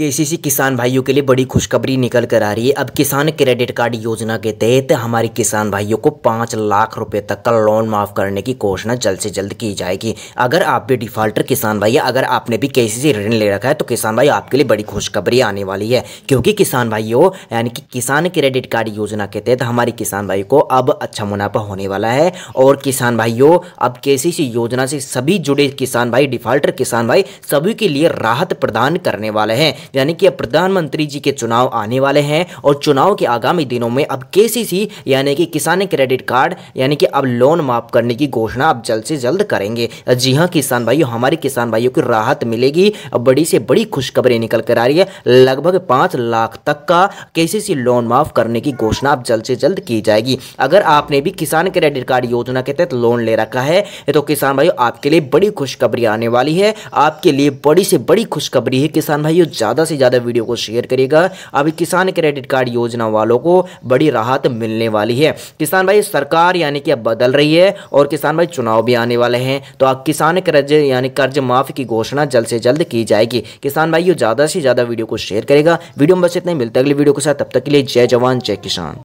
KCC किसान भाइयों के लिए बड़ी खुशखबरी निकल कर आ रही है अब किसान क्रेडिट कार्ड योजना के तहत हमारे किसान भाइयों को पाँच लाख रुपए तक का लोन माफ़ करने की घोषणा जल्द से जल्द की जाएगी अगर आप भी डिफॉल्टर किसान भाई है अगर आपने भी केसीसी ऋण ले रखा है तो किसान भाई आपके लिए बड़ी खुशखबरी आने वाली है क्योंकि किसान भाइयों यानी कि किसान क्रेडिट कार्ड योजना के तहत हमारे किसान भाई को अब अच्छा मुनाफा होने वाला है और किसान भाइयों अब के योजना से सभी जुड़े किसान भाई डिफॉल्टर किसान भाई सभी के लिए राहत प्रदान करने वाले हैं यानी कि अब प्रधानमंत्री जी के चुनाव आने वाले हैं और चुनाव के आगामी दिनों में अब के यानी कि किसान क्रेडिट कार्ड यानी कि अब लोन माफ करने की घोषणा अब जल्द से जल्द करेंगे जी हाँ किसान भाइयों हमारे किसान भाइयों की राहत मिलेगी अब बड़ी से बड़ी खुशखबरी निकल कर आ रही है लगभग पाँच लाख तक का केसीसी लोन माफ करने की घोषणा अब जल्द से जल्द की जाएगी अगर आपने भी किसान क्रेडिट कार्ड योजना के तहत लोन ले रखा है तो किसान भाइयों आपके लिए बड़ी खुशखबरी आने वाली है आपके लिए बड़ी से बड़ी खुशखबरी है किसान भाइयों ज़्यादा ज़्यादा से ज़्यादा वीडियो को शेयर करिएगा अभी किसान क्रेडिट कार्ड योजना वालों को बड़ी राहत मिलने वाली है किसान भाई सरकार यानी कि अब बदल रही है और किसान भाई चुनाव भी आने वाले हैं तो अब किसान कर्ज यानी कर्ज माफ़ी की घोषणा जल्द से जल्द की जाएगी किसान भाई ज़्यादा से ज़्यादा वीडियो को शेयर करेगा वीडियो में बस इतना मिलता है अगले वीडियो के साथ तब तक के लिए जय जवान जय किसान